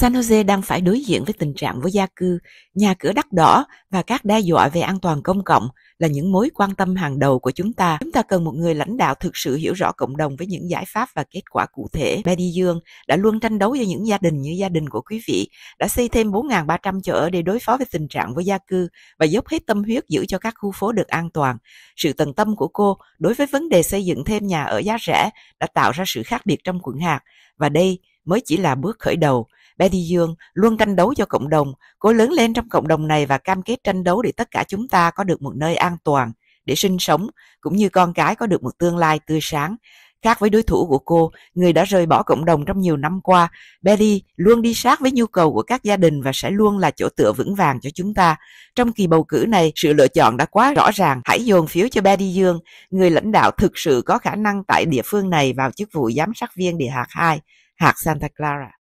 San Jose đang phải đối diện với tình trạng vô gia cư, nhà cửa đắt đỏ và các đe dọa về an toàn công cộng là những mối quan tâm hàng đầu của chúng ta. Chúng ta cần một người lãnh đạo thực sự hiểu rõ cộng đồng với những giải pháp và kết quả cụ thể. Betty Dương đã luôn tranh đấu cho những gia đình như gia đình của quý vị, đã xây thêm 4.300 chỗ ở để đối phó với tình trạng vô gia cư và dốc hết tâm huyết giữ cho các khu phố được an toàn. Sự tận tâm của cô đối với vấn đề xây dựng thêm nhà ở giá rẻ đã tạo ra sự khác biệt trong quận hạt và đây mới chỉ là bước khởi đầu Betty Dương luôn tranh đấu cho cộng đồng, cố lớn lên trong cộng đồng này và cam kết tranh đấu để tất cả chúng ta có được một nơi an toàn để sinh sống, cũng như con cái có được một tương lai tươi sáng. Khác với đối thủ của cô, người đã rời bỏ cộng đồng trong nhiều năm qua, Betty luôn đi sát với nhu cầu của các gia đình và sẽ luôn là chỗ tựa vững vàng cho chúng ta. Trong kỳ bầu cử này, sự lựa chọn đã quá rõ ràng. Hãy dồn phiếu cho Betty Dương, người lãnh đạo thực sự có khả năng tại địa phương này vào chức vụ giám sát viên địa hạt 2, hạt Santa Clara.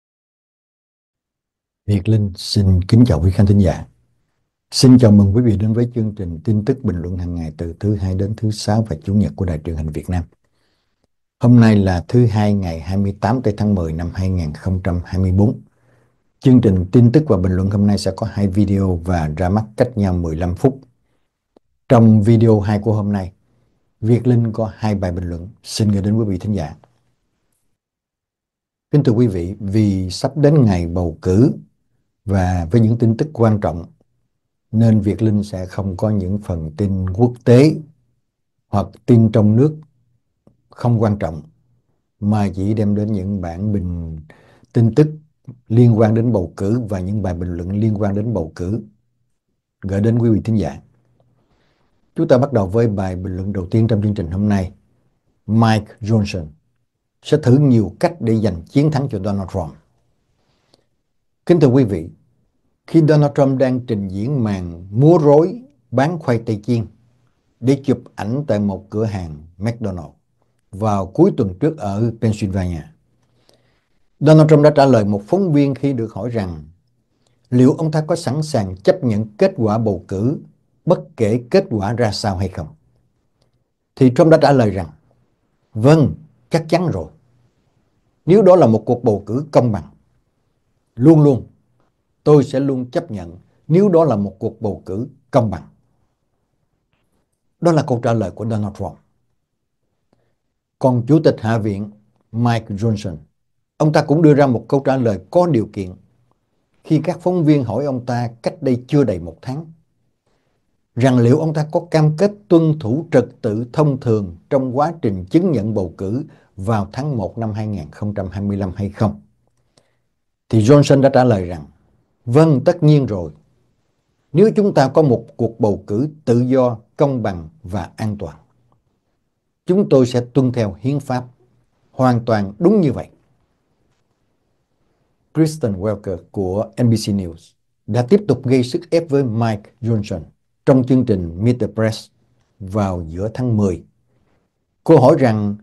Việt Linh xin kính chào quý khán thính giả. Xin chào mừng quý vị đến với chương trình tin tức bình luận hàng ngày từ thứ hai đến thứ sáu và chủ nhật của Đài truyền hình Việt Nam. Hôm nay là thứ hai ngày 28 tháng 10 năm 2024. Chương trình tin tức và bình luận hôm nay sẽ có hai video và ra mắt cách nhau 15 phút. Trong video 2 của hôm nay, Việt Linh có hai bài bình luận xin gửi đến quý vị thính giả. Kính thưa quý vị, vì sắp đến ngày bầu cử và với những tin tức quan trọng nên Việt Linh sẽ không có những phần tin quốc tế hoặc tin trong nước không quan trọng mà chỉ đem đến những bản bình tin tức liên quan đến bầu cử và những bài bình luận liên quan đến bầu cử gửi đến quý vị thính giả. Chúng ta bắt đầu với bài bình luận đầu tiên trong chương trình hôm nay. Mike Johnson sẽ thử nhiều cách để giành chiến thắng cho Donald Trump. Kính thưa quý vị, khi Donald Trump đang trình diễn màn múa rối bán khoai tây chiên để chụp ảnh tại một cửa hàng McDonald's vào cuối tuần trước ở Pennsylvania, Donald Trump đã trả lời một phóng viên khi được hỏi rằng liệu ông ta có sẵn sàng chấp nhận kết quả bầu cử bất kể kết quả ra sao hay không. Thì Trump đã trả lời rằng, vâng, chắc chắn rồi. Nếu đó là một cuộc bầu cử công bằng, Luôn luôn, tôi sẽ luôn chấp nhận nếu đó là một cuộc bầu cử công bằng. Đó là câu trả lời của Donald Trump. Còn Chủ tịch Hạ viện Mike Johnson, ông ta cũng đưa ra một câu trả lời có điều kiện khi các phóng viên hỏi ông ta cách đây chưa đầy một tháng rằng liệu ông ta có cam kết tuân thủ trật tự thông thường trong quá trình chứng nhận bầu cử vào tháng 1 năm 2025 hay không. Thì Johnson đã trả lời rằng, vâng tất nhiên rồi, nếu chúng ta có một cuộc bầu cử tự do, công bằng và an toàn. Chúng tôi sẽ tuân theo hiến pháp, hoàn toàn đúng như vậy. Kristen Welker của NBC News đã tiếp tục gây sức ép với Mike Johnson trong chương trình Meet the Press vào giữa tháng 10. Cô hỏi rằng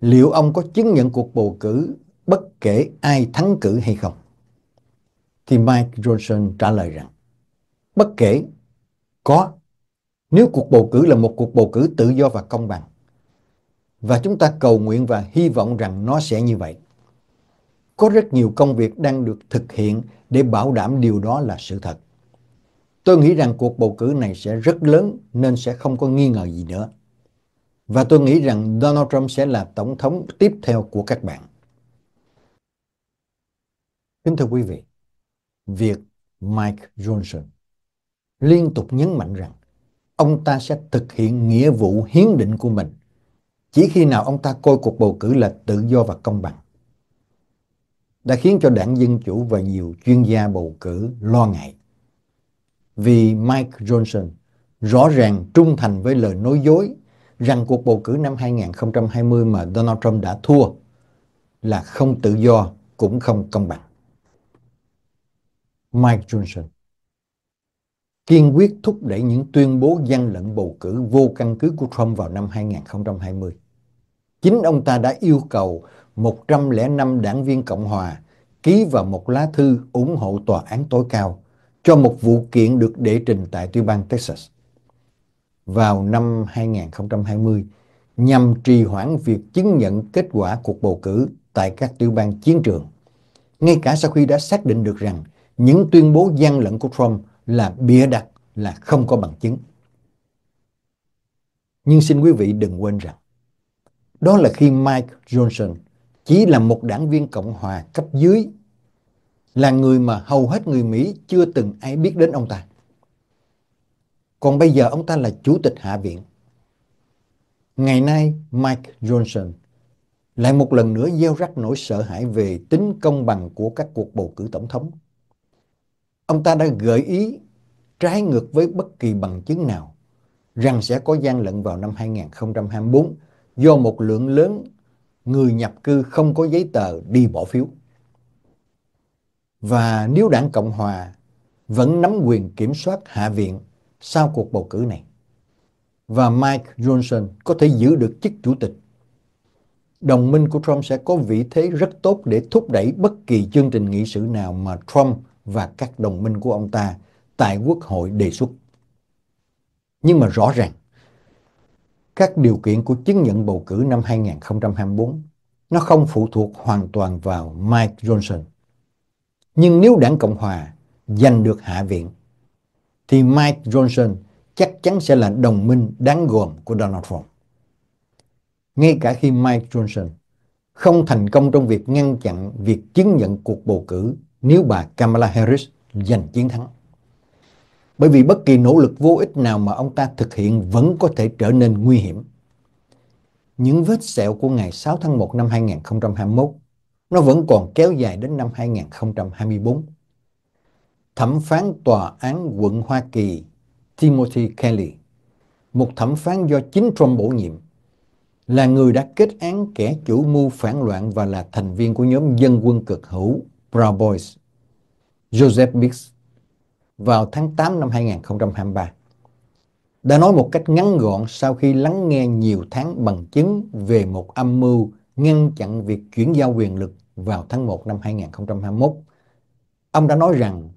liệu ông có chứng nhận cuộc bầu cử bất kể ai thắng cử hay không? Thì Mike Johnson trả lời rằng, bất kể có, nếu cuộc bầu cử là một cuộc bầu cử tự do và công bằng, và chúng ta cầu nguyện và hy vọng rằng nó sẽ như vậy. Có rất nhiều công việc đang được thực hiện để bảo đảm điều đó là sự thật. Tôi nghĩ rằng cuộc bầu cử này sẽ rất lớn nên sẽ không có nghi ngờ gì nữa. Và tôi nghĩ rằng Donald Trump sẽ là tổng thống tiếp theo của các bạn. Kính thưa quý vị, việc Mike Johnson liên tục nhấn mạnh rằng ông ta sẽ thực hiện nghĩa vụ hiến định của mình chỉ khi nào ông ta coi cuộc bầu cử là tự do và công bằng đã khiến cho đảng Dân Chủ và nhiều chuyên gia bầu cử lo ngại. Vì Mike Johnson rõ ràng trung thành với lời nói dối rằng cuộc bầu cử năm 2020 mà Donald Trump đã thua là không tự do cũng không công bằng. Mike Johnson kiên quyết thúc đẩy những tuyên bố gian lận bầu cử vô căn cứ của Trump vào năm 2020. Chính ông ta đã yêu cầu 105 đảng viên Cộng Hòa ký vào một lá thư ủng hộ tòa án tối cao cho một vụ kiện được đệ trình tại tiểu bang Texas. Vào năm 2020, nhằm trì hoãn việc chứng nhận kết quả cuộc bầu cử tại các tiểu bang chiến trường, ngay cả sau khi đã xác định được rằng những tuyên bố gian lận của Trump là bịa đặt, là không có bằng chứng. Nhưng xin quý vị đừng quên rằng, đó là khi Mike Johnson chỉ là một đảng viên Cộng hòa cấp dưới, là người mà hầu hết người Mỹ chưa từng ai biết đến ông ta. Còn bây giờ ông ta là chủ tịch Hạ viện. Ngày nay Mike Johnson lại một lần nữa gieo rắc nỗi sợ hãi về tính công bằng của các cuộc bầu cử tổng thống ông ta đã gợi ý trái ngược với bất kỳ bằng chứng nào rằng sẽ có gian lận vào năm 2024 do một lượng lớn người nhập cư không có giấy tờ đi bỏ phiếu. Và nếu đảng Cộng Hòa vẫn nắm quyền kiểm soát Hạ viện sau cuộc bầu cử này, và Mike Johnson có thể giữ được chức chủ tịch, đồng minh của Trump sẽ có vị thế rất tốt để thúc đẩy bất kỳ chương trình nghị sự nào mà Trump và các đồng minh của ông ta tại quốc hội đề xuất. Nhưng mà rõ ràng, các điều kiện của chứng nhận bầu cử năm 2024 nó không phụ thuộc hoàn toàn vào Mike Johnson. Nhưng nếu đảng Cộng Hòa giành được Hạ viện, thì Mike Johnson chắc chắn sẽ là đồng minh đáng gồm của Donald Trump. Ngay cả khi Mike Johnson không thành công trong việc ngăn chặn việc chứng nhận cuộc bầu cử nếu bà Kamala Harris giành chiến thắng. Bởi vì bất kỳ nỗ lực vô ích nào mà ông ta thực hiện vẫn có thể trở nên nguy hiểm. Những vết sẹo của ngày 6 tháng 1 năm 2021 nó vẫn còn kéo dài đến năm 2024. Thẩm phán Tòa án quận Hoa Kỳ Timothy Kelly, một thẩm phán do chính Trump bổ nhiệm, là người đã kết án kẻ chủ mưu phản loạn và là thành viên của nhóm dân quân cực hữu Brown Boys, Joseph Biggs vào tháng 8 năm 2023 đã nói một cách ngắn gọn sau khi lắng nghe nhiều tháng bằng chứng về một âm mưu ngăn chặn việc chuyển giao quyền lực vào tháng 1 năm 2021. Ông đã nói rằng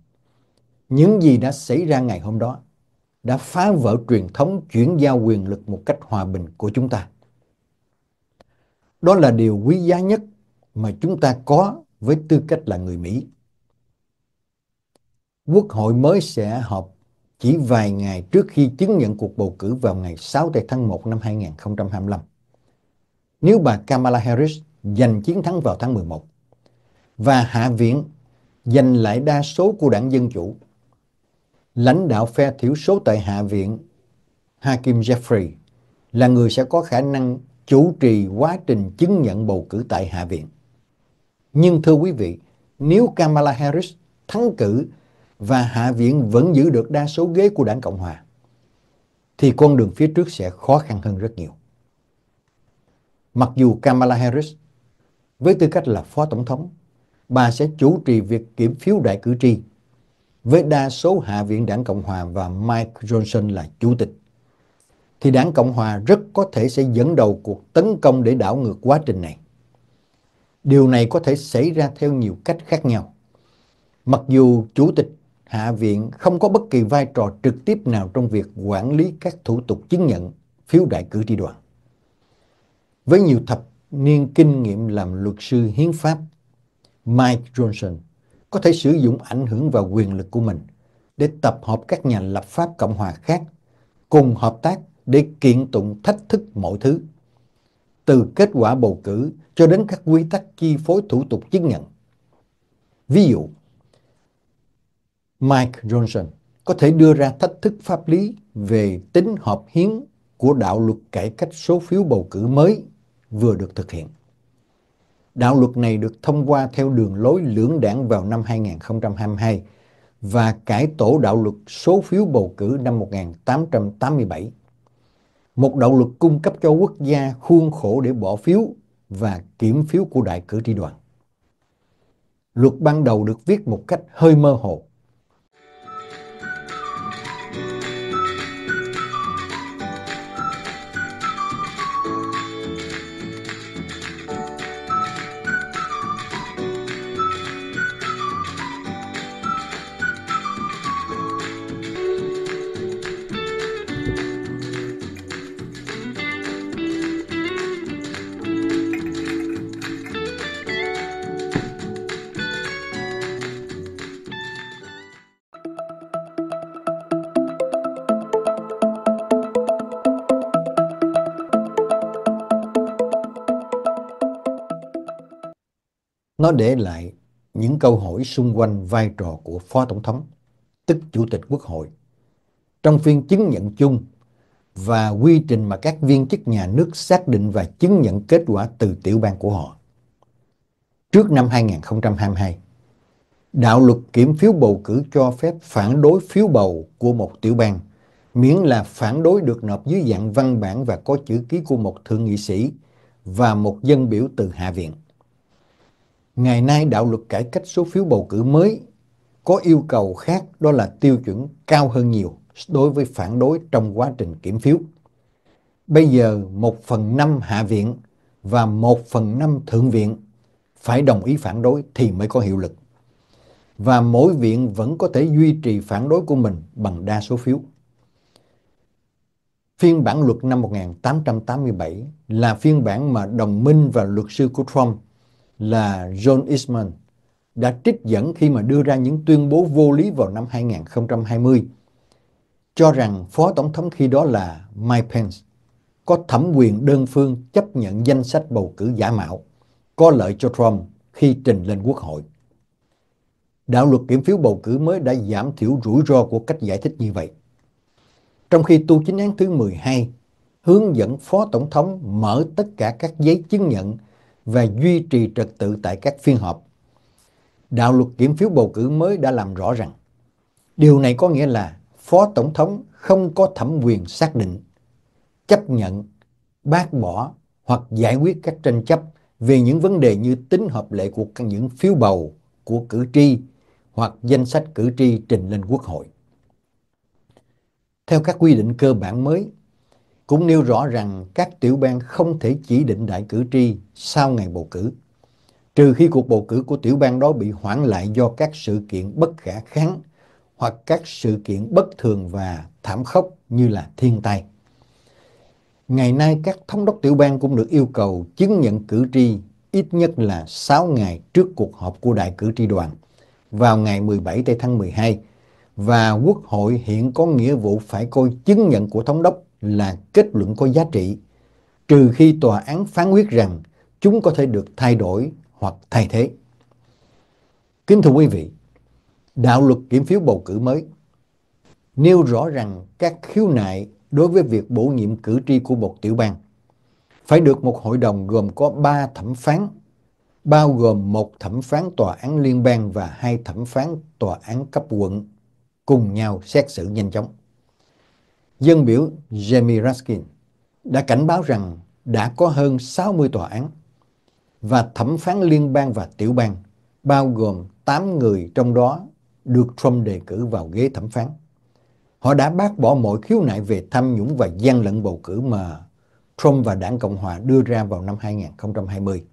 những gì đã xảy ra ngày hôm đó đã phá vỡ truyền thống chuyển giao quyền lực một cách hòa bình của chúng ta. Đó là điều quý giá nhất mà chúng ta có với tư cách là người Mỹ. Quốc hội mới sẽ họp chỉ vài ngày trước khi chứng nhận cuộc bầu cử vào ngày 6 tháng 1 năm 2025. Nếu bà Kamala Harris giành chiến thắng vào tháng 11 và Hạ viện giành lại đa số của đảng Dân Chủ, lãnh đạo phe thiểu số tại Hạ viện Hakim Jeffrey là người sẽ có khả năng chủ trì quá trình chứng nhận bầu cử tại Hạ viện. Nhưng thưa quý vị, nếu Kamala Harris thắng cử và Hạ viện vẫn giữ được đa số ghế của đảng Cộng Hòa, thì con đường phía trước sẽ khó khăn hơn rất nhiều. Mặc dù Kamala Harris, với tư cách là Phó Tổng thống, bà sẽ chủ trì việc kiểm phiếu đại cử tri với đa số Hạ viện đảng Cộng Hòa và Mike Johnson là Chủ tịch, thì đảng Cộng Hòa rất có thể sẽ dẫn đầu cuộc tấn công để đảo ngược quá trình này. Điều này có thể xảy ra theo nhiều cách khác nhau. Mặc dù Chủ tịch Hạ viện không có bất kỳ vai trò trực tiếp nào trong việc quản lý các thủ tục chứng nhận phiếu đại cử tri đoàn. Với nhiều thập niên kinh nghiệm làm luật sư hiến pháp, Mike Johnson có thể sử dụng ảnh hưởng và quyền lực của mình để tập hợp các nhà lập pháp Cộng hòa khác cùng hợp tác để kiện tụng thách thức mọi thứ từ kết quả bầu cử cho đến các quy tắc chi phối thủ tục chứng nhận. Ví dụ, Mike Johnson có thể đưa ra thách thức pháp lý về tính hợp hiến của đạo luật cải cách số phiếu bầu cử mới vừa được thực hiện. Đạo luật này được thông qua theo đường lối lưỡng đảng vào năm 2022 và cải tổ đạo luật số phiếu bầu cử năm 1887 một đạo luật cung cấp cho quốc gia khuôn khổ để bỏ phiếu và kiểm phiếu của đại cử tri đoàn. Luật ban đầu được viết một cách hơi mơ hồ, Nó để lại những câu hỏi xung quanh vai trò của Phó Tổng thống, tức Chủ tịch Quốc hội, trong phiên chứng nhận chung và quy trình mà các viên chức nhà nước xác định và chứng nhận kết quả từ tiểu bang của họ. Trước năm 2022, đạo luật kiểm phiếu bầu cử cho phép phản đối phiếu bầu của một tiểu bang, miễn là phản đối được nộp dưới dạng văn bản và có chữ ký của một thượng nghị sĩ và một dân biểu từ Hạ viện. Ngày nay đạo luật cải cách số phiếu bầu cử mới có yêu cầu khác đó là tiêu chuẩn cao hơn nhiều đối với phản đối trong quá trình kiểm phiếu. Bây giờ 1 phần 5 hạ viện và 1 phần 5 thượng viện phải đồng ý phản đối thì mới có hiệu lực. Và mỗi viện vẫn có thể duy trì phản đối của mình bằng đa số phiếu. Phiên bản luật năm 1887 là phiên bản mà đồng minh và luật sư của Trump là John Eastman đã trích dẫn khi mà đưa ra những tuyên bố vô lý vào năm 2020 cho rằng Phó Tổng thống khi đó là Mike Pence có thẩm quyền đơn phương chấp nhận danh sách bầu cử giả mạo có lợi cho Trump khi trình lên Quốc hội. Đạo luật kiểm phiếu bầu cử mới đã giảm thiểu rủi ro của cách giải thích như vậy. Trong khi tu chính án thứ 12 hướng dẫn Phó Tổng thống mở tất cả các giấy chứng nhận và duy trì trật tự tại các phiên họp. Đạo luật kiểm phiếu bầu cử mới đã làm rõ rằng điều này có nghĩa là Phó Tổng thống không có thẩm quyền xác định, chấp nhận, bác bỏ hoặc giải quyết các tranh chấp về những vấn đề như tính hợp lệ của những phiếu bầu của cử tri hoặc danh sách cử tri trình lên Quốc hội. Theo các quy định cơ bản mới, cũng nêu rõ rằng các tiểu bang không thể chỉ định đại cử tri sau ngày bầu cử, trừ khi cuộc bầu cử của tiểu bang đó bị hoãn lại do các sự kiện bất khả kháng hoặc các sự kiện bất thường và thảm khốc như là thiên tai. Ngày nay các thống đốc tiểu bang cũng được yêu cầu chứng nhận cử tri ít nhất là 6 ngày trước cuộc họp của đại cử tri đoàn vào ngày 17 tây tháng 12 và quốc hội hiện có nghĩa vụ phải coi chứng nhận của thống đốc là kết luận có giá trị, trừ khi tòa án phán quyết rằng chúng có thể được thay đổi hoặc thay thế. Kính thưa quý vị, đạo luật kiểm phiếu bầu cử mới nêu rõ rằng các khiếu nại đối với việc bổ nhiệm cử tri của một tiểu bang phải được một hội đồng gồm có 3 thẩm phán, bao gồm một thẩm phán tòa án liên bang và hai thẩm phán tòa án cấp quận cùng nhau xét xử nhanh chóng dân biểu Jamie Raskin đã cảnh báo rằng đã có hơn 60 tòa án và thẩm phán liên bang và tiểu bang, bao gồm 8 người trong đó được Trump đề cử vào ghế thẩm phán. Họ đã bác bỏ mọi khiếu nại về tham nhũng và gian lận bầu cử mà Trump và đảng Cộng hòa đưa ra vào năm 2020.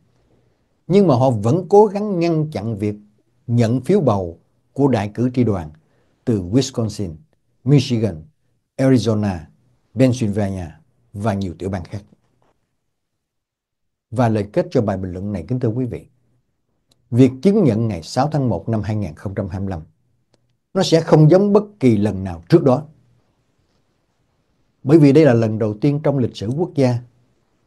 Nhưng mà họ vẫn cố gắng ngăn chặn việc nhận phiếu bầu của đại cử tri đoàn từ Wisconsin, Michigan Arizona, Pennsylvania và nhiều tiểu bang khác. Và lời kết cho bài bình luận này kính thưa quý vị, việc chứng nhận ngày 6 tháng 1 năm 2025 nó sẽ không giống bất kỳ lần nào trước đó. Bởi vì đây là lần đầu tiên trong lịch sử quốc gia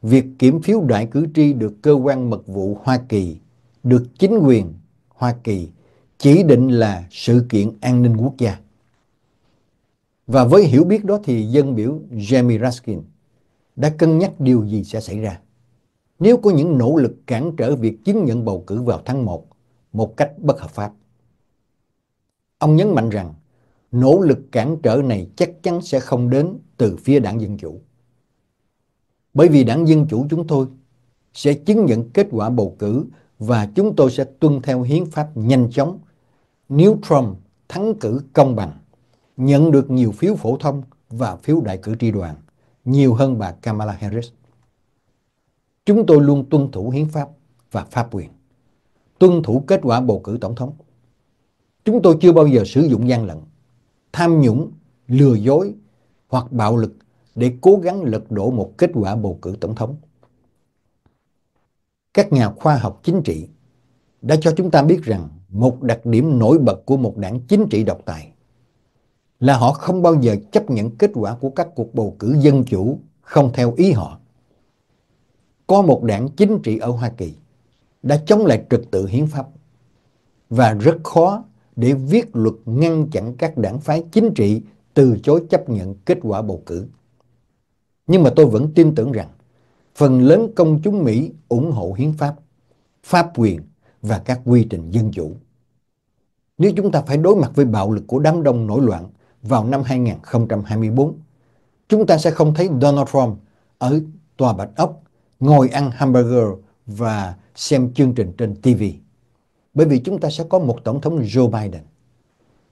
việc kiểm phiếu đại cử tri được cơ quan mật vụ Hoa Kỳ, được chính quyền Hoa Kỳ chỉ định là sự kiện an ninh quốc gia. Và với hiểu biết đó thì dân biểu Jamie Raskin đã cân nhắc điều gì sẽ xảy ra nếu có những nỗ lực cản trở việc chứng nhận bầu cử vào tháng 1 một cách bất hợp pháp. Ông nhấn mạnh rằng nỗ lực cản trở này chắc chắn sẽ không đến từ phía đảng Dân Chủ. Bởi vì đảng Dân Chủ chúng tôi sẽ chứng nhận kết quả bầu cử và chúng tôi sẽ tuân theo hiến pháp nhanh chóng nếu Trump thắng cử công bằng nhận được nhiều phiếu phổ thông và phiếu đại cử tri đoàn, nhiều hơn bà Kamala Harris. Chúng tôi luôn tuân thủ hiến pháp và pháp quyền, tuân thủ kết quả bầu cử tổng thống. Chúng tôi chưa bao giờ sử dụng gian lận, tham nhũng, lừa dối hoặc bạo lực để cố gắng lật đổ một kết quả bầu cử tổng thống. Các nhà khoa học chính trị đã cho chúng ta biết rằng một đặc điểm nổi bật của một đảng chính trị độc tài là họ không bao giờ chấp nhận kết quả của các cuộc bầu cử dân chủ không theo ý họ. Có một đảng chính trị ở Hoa Kỳ đã chống lại trật tự hiến pháp và rất khó để viết luật ngăn chặn các đảng phái chính trị từ chối chấp nhận kết quả bầu cử. Nhưng mà tôi vẫn tin tưởng rằng phần lớn công chúng Mỹ ủng hộ hiến pháp, pháp quyền và các quy trình dân chủ. Nếu chúng ta phải đối mặt với bạo lực của đám đông nổi loạn vào năm 2024. Chúng ta sẽ không thấy Donald Trump ở tòa Bạch Ốc ngồi ăn hamburger và xem chương trình trên TV. Bởi vì chúng ta sẽ có một Tổng thống Joe Biden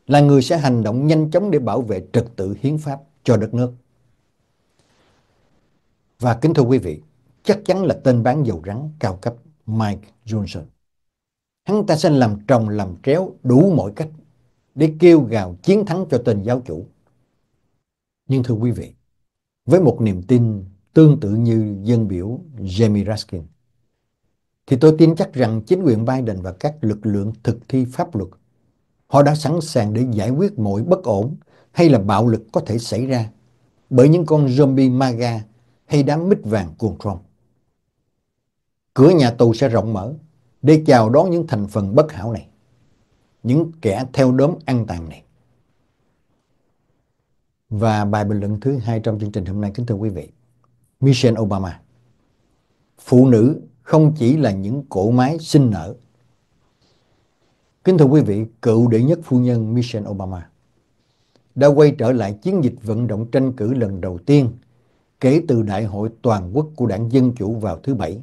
là người sẽ hành động nhanh chóng để bảo vệ trật tự hiến pháp cho đất nước. Và kính thưa quý vị, chắc chắn là tên bán dầu rắn cao cấp Mike Johnson. Hắn ta sẽ làm trồng làm tréo đủ mọi cách để kêu gào chiến thắng cho tên giáo chủ. Nhưng thưa quý vị, với một niềm tin tương tự như dân biểu Jamie Raskin, thì tôi tin chắc rằng chính quyền Biden và các lực lượng thực thi pháp luật họ đã sẵn sàng để giải quyết mọi bất ổn hay là bạo lực có thể xảy ra bởi những con zombie MAGA hay đám mít vàng cuồng Trump. Cửa nhà tù sẽ rộng mở để chào đón những thành phần bất hảo này những kẻ theo đốm ăn tàn này. Và bài bình luận thứ hai trong chương trình hôm nay kính thưa quý vị, Michelle Obama. Phụ nữ không chỉ là những cỗ máy sinh nở. Kính thưa quý vị, cựu đệ nhất phu nhân Michelle Obama đã quay trở lại chiến dịch vận động tranh cử lần đầu tiên kể từ đại hội toàn quốc của đảng Dân Chủ vào thứ Bảy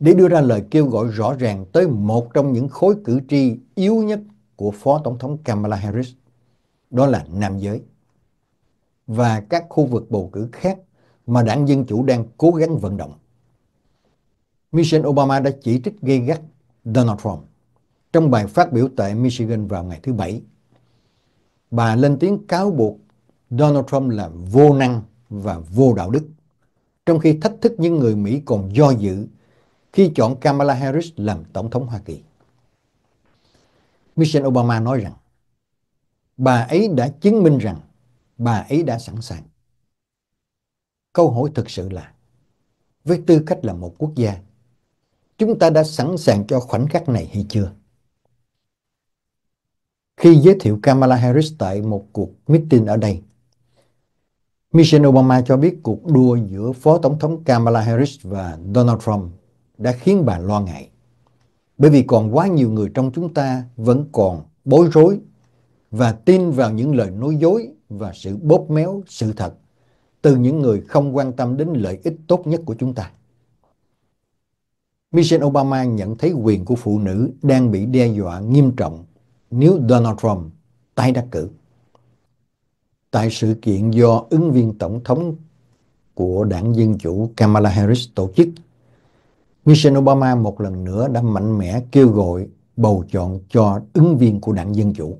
để đưa ra lời kêu gọi rõ ràng tới một trong những khối cử tri yếu nhất của Phó Tổng thống Kamala Harris, đó là nam giới. Và các khu vực bầu cử khác mà đảng Dân Chủ đang cố gắng vận động. Michelle Obama đã chỉ trích gây gắt Donald Trump trong bài phát biểu tại Michigan vào ngày thứ Bảy. Bà lên tiếng cáo buộc Donald Trump là vô năng và vô đạo đức, trong khi thách thức những người Mỹ còn do dự khi chọn Kamala Harris làm Tổng thống Hoa Kỳ. Michelle Obama nói rằng bà ấy đã chứng minh rằng bà ấy đã sẵn sàng. Câu hỏi thực sự là với tư cách là một quốc gia, chúng ta đã sẵn sàng cho khoảnh khắc này hay chưa? Khi giới thiệu Kamala Harris tại một cuộc meeting ở đây, Michelle Obama cho biết cuộc đua giữa Phó Tổng thống Kamala Harris và Donald Trump đã khiến bà lo ngại. Bởi vì còn quá nhiều người trong chúng ta vẫn còn bối rối và tin vào những lời nói dối và sự bóp méo sự thật từ những người không quan tâm đến lợi ích tốt nhất của chúng ta. Michelle Obama nhận thấy quyền của phụ nữ đang bị đe dọa nghiêm trọng nếu Donald Trump tái đắc cử. Tại sự kiện do ứng viên tổng thống của đảng Dân Chủ Kamala Harris tổ chức Michelle Obama một lần nữa đã mạnh mẽ kêu gọi bầu chọn cho ứng viên của đảng Dân Chủ.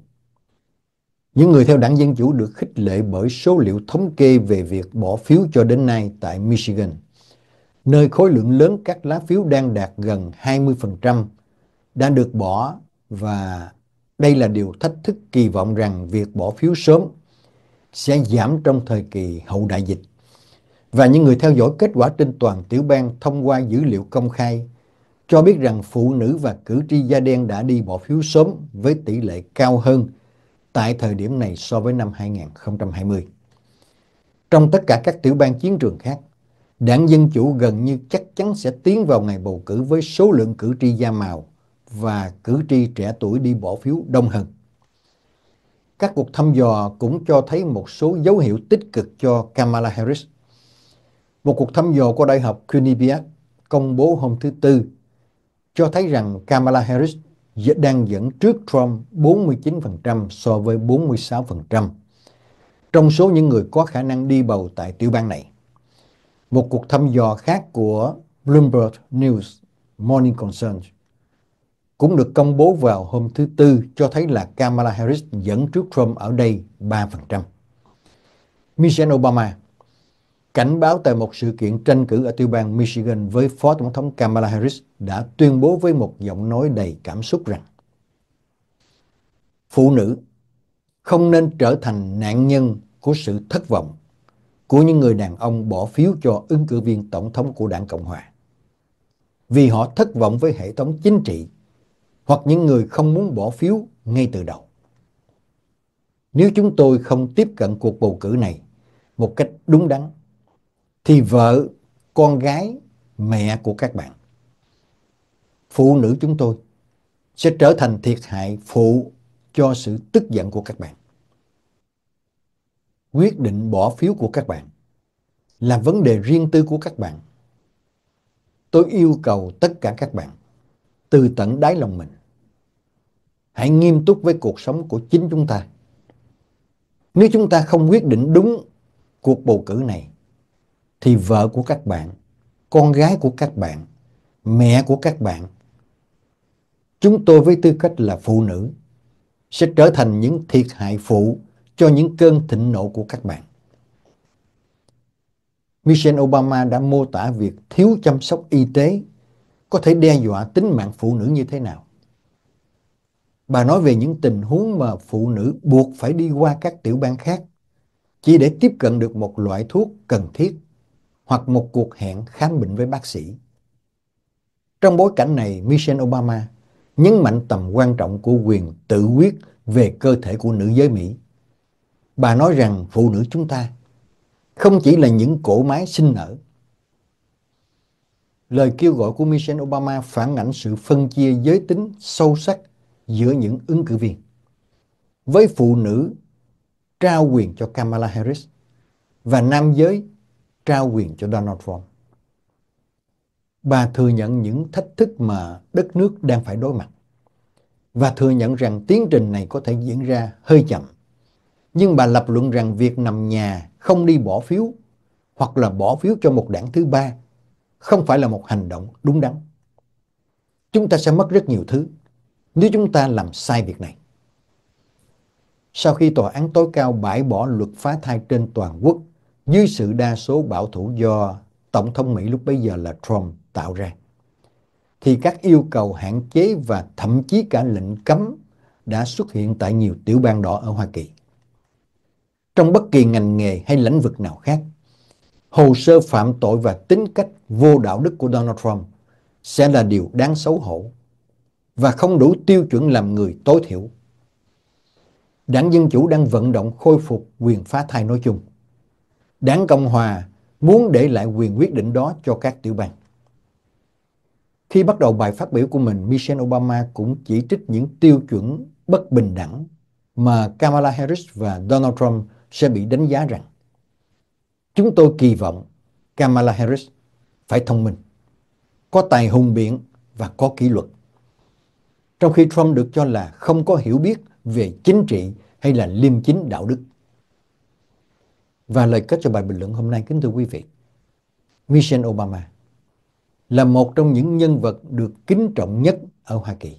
Những người theo đảng Dân Chủ được khích lệ bởi số liệu thống kê về việc bỏ phiếu cho đến nay tại Michigan, nơi khối lượng lớn các lá phiếu đang đạt gần 20% đã được bỏ và đây là điều thách thức kỳ vọng rằng việc bỏ phiếu sớm sẽ giảm trong thời kỳ hậu đại dịch và những người theo dõi kết quả trên toàn tiểu bang thông qua dữ liệu công khai cho biết rằng phụ nữ và cử tri da đen đã đi bỏ phiếu sớm với tỷ lệ cao hơn tại thời điểm này so với năm 2020. Trong tất cả các tiểu bang chiến trường khác, đảng Dân Chủ gần như chắc chắn sẽ tiến vào ngày bầu cử với số lượng cử tri da màu và cử tri trẻ tuổi đi bỏ phiếu đông hơn. Các cuộc thăm dò cũng cho thấy một số dấu hiệu tích cực cho Kamala Harris – một cuộc thăm dò của Đại học Quinnipiac công bố hôm thứ Tư cho thấy rằng Kamala Harris đang dẫn trước Trump 49% so với 46% trong số những người có khả năng đi bầu tại tiểu bang này. Một cuộc thăm dò khác của Bloomberg News Morning Consult cũng được công bố vào hôm thứ Tư cho thấy là Kamala Harris dẫn trước Trump ở đây 3%. Michelle Obama cảnh báo tại một sự kiện tranh cử ở tiểu bang Michigan với Phó Tổng thống Kamala Harris đã tuyên bố với một giọng nói đầy cảm xúc rằng Phụ nữ không nên trở thành nạn nhân của sự thất vọng của những người đàn ông bỏ phiếu cho ứng cử viên Tổng thống của đảng Cộng Hòa. Vì họ thất vọng với hệ thống chính trị hoặc những người không muốn bỏ phiếu ngay từ đầu. Nếu chúng tôi không tiếp cận cuộc bầu cử này một cách đúng đắn thì vợ, con gái, mẹ của các bạn, phụ nữ chúng tôi sẽ trở thành thiệt hại phụ cho sự tức giận của các bạn. Quyết định bỏ phiếu của các bạn là vấn đề riêng tư của các bạn. Tôi yêu cầu tất cả các bạn từ tận đáy lòng mình hãy nghiêm túc với cuộc sống của chính chúng ta. Nếu chúng ta không quyết định đúng cuộc bầu cử này thì vợ của các bạn, con gái của các bạn, mẹ của các bạn, chúng tôi với tư cách là phụ nữ sẽ trở thành những thiệt hại phụ cho những cơn thịnh nộ của các bạn. Michelle Obama đã mô tả việc thiếu chăm sóc y tế có thể đe dọa tính mạng phụ nữ như thế nào. Bà nói về những tình huống mà phụ nữ buộc phải đi qua các tiểu bang khác chỉ để tiếp cận được một loại thuốc cần thiết hoặc một cuộc hẹn khám bệnh với bác sĩ. Trong bối cảnh này, Michelle Obama nhấn mạnh tầm quan trọng của quyền tự quyết về cơ thể của nữ giới Mỹ. Bà nói rằng phụ nữ chúng ta không chỉ là những cổ máy sinh nở. Lời kêu gọi của Michelle Obama phản ảnh sự phân chia giới tính sâu sắc giữa những ứng cử viên. Với phụ nữ trao quyền cho Kamala Harris và nam giới trao quyền cho Donald Trump. Bà thừa nhận những thách thức mà đất nước đang phải đối mặt và thừa nhận rằng tiến trình này có thể diễn ra hơi chậm. Nhưng bà lập luận rằng việc nằm nhà không đi bỏ phiếu hoặc là bỏ phiếu cho một đảng thứ ba không phải là một hành động đúng đắn. Chúng ta sẽ mất rất nhiều thứ nếu chúng ta làm sai việc này. Sau khi tòa án tối cao bãi bỏ luật phá thai trên toàn quốc dưới sự đa số bảo thủ do Tổng thống Mỹ lúc bấy giờ là Trump tạo ra, thì các yêu cầu hạn chế và thậm chí cả lệnh cấm đã xuất hiện tại nhiều tiểu bang đỏ ở Hoa Kỳ. Trong bất kỳ ngành nghề hay lĩnh vực nào khác, hồ sơ phạm tội và tính cách vô đạo đức của Donald Trump sẽ là điều đáng xấu hổ và không đủ tiêu chuẩn làm người tối thiểu. Đảng Dân Chủ đang vận động khôi phục quyền phá thai nói chung Đảng Cộng Hòa muốn để lại quyền quyết định đó cho các tiểu bang. Khi bắt đầu bài phát biểu của mình, Michelle Obama cũng chỉ trích những tiêu chuẩn bất bình đẳng mà Kamala Harris và Donald Trump sẽ bị đánh giá rằng chúng tôi kỳ vọng Kamala Harris phải thông minh, có tài hùng biện và có kỷ luật. Trong khi Trump được cho là không có hiểu biết về chính trị hay là liêm chính đạo đức. Và lời kết cho bài bình luận hôm nay kính thưa quý vị, Michelle Obama là một trong những nhân vật được kính trọng nhất ở Hoa Kỳ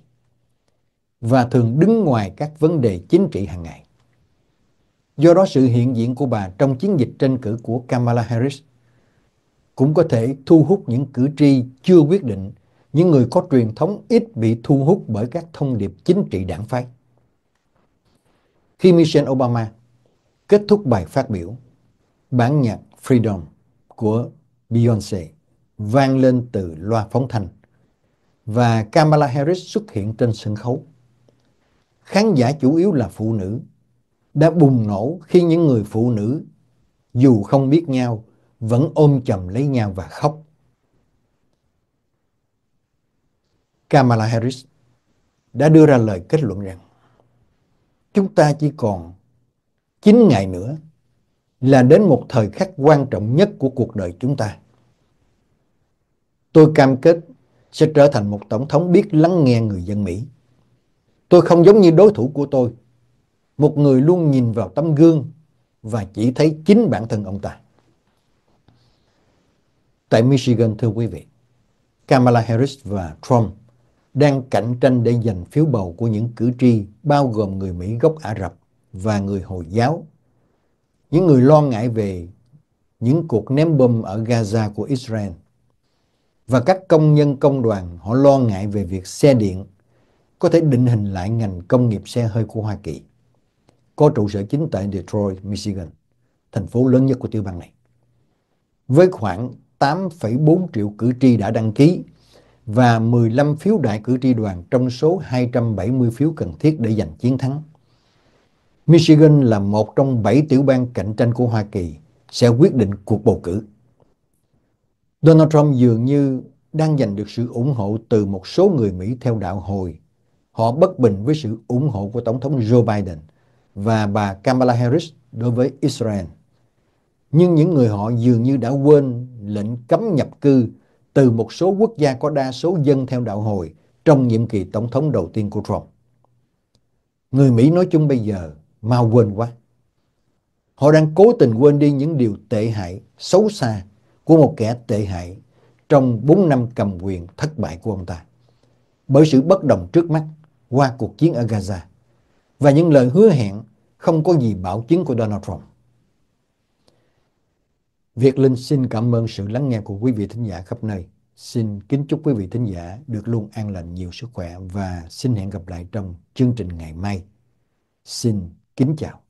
và thường đứng ngoài các vấn đề chính trị hàng ngày. Do đó sự hiện diện của bà trong chiến dịch tranh cử của Kamala Harris cũng có thể thu hút những cử tri chưa quyết định, những người có truyền thống ít bị thu hút bởi các thông điệp chính trị đảng phái. Khi Michelle Obama kết thúc bài phát biểu, bản nhạc Freedom của Beyoncé vang lên từ loa phóng thanh và Kamala Harris xuất hiện trên sân khấu. Khán giả chủ yếu là phụ nữ đã bùng nổ khi những người phụ nữ dù không biết nhau vẫn ôm chầm lấy nhau và khóc. Kamala Harris đã đưa ra lời kết luận rằng chúng ta chỉ còn 9 ngày nữa là đến một thời khắc quan trọng nhất của cuộc đời chúng ta. Tôi cam kết sẽ trở thành một tổng thống biết lắng nghe người dân Mỹ. Tôi không giống như đối thủ của tôi, một người luôn nhìn vào tấm gương và chỉ thấy chính bản thân ông ta. Tại Michigan thưa quý vị, Kamala Harris và Trump đang cạnh tranh để giành phiếu bầu của những cử tri bao gồm người Mỹ gốc Ả Rập và người Hồi giáo những người lo ngại về những cuộc ném bom ở Gaza của Israel. Và các công nhân công đoàn họ lo ngại về việc xe điện có thể định hình lại ngành công nghiệp xe hơi của Hoa Kỳ, có trụ sở chính tại Detroit, Michigan, thành phố lớn nhất của tiểu bang này. Với khoảng 8,4 triệu cử tri đã đăng ký và 15 phiếu đại cử tri đoàn trong số 270 phiếu cần thiết để giành chiến thắng. Michigan là một trong bảy tiểu bang cạnh tranh của Hoa Kỳ sẽ quyết định cuộc bầu cử. Donald Trump dường như đang giành được sự ủng hộ từ một số người Mỹ theo đạo hồi. Họ bất bình với sự ủng hộ của Tổng thống Joe Biden và bà Kamala Harris đối với Israel. Nhưng những người họ dường như đã quên lệnh cấm nhập cư từ một số quốc gia có đa số dân theo đạo hồi trong nhiệm kỳ tổng thống đầu tiên của Trump. Người Mỹ nói chung bây giờ mau quên quá. Họ đang cố tình quên đi những điều tệ hại, xấu xa của một kẻ tệ hại trong 4 năm cầm quyền thất bại của ông ta. Bởi sự bất đồng trước mắt qua cuộc chiến ở Gaza và những lời hứa hẹn không có gì bảo chứng của Donald Trump. Việt Linh xin cảm ơn sự lắng nghe của quý vị thính giả khắp nơi. Xin kính chúc quý vị thính giả được luôn an lành nhiều sức khỏe và xin hẹn gặp lại trong chương trình ngày mai. Xin Kính chào.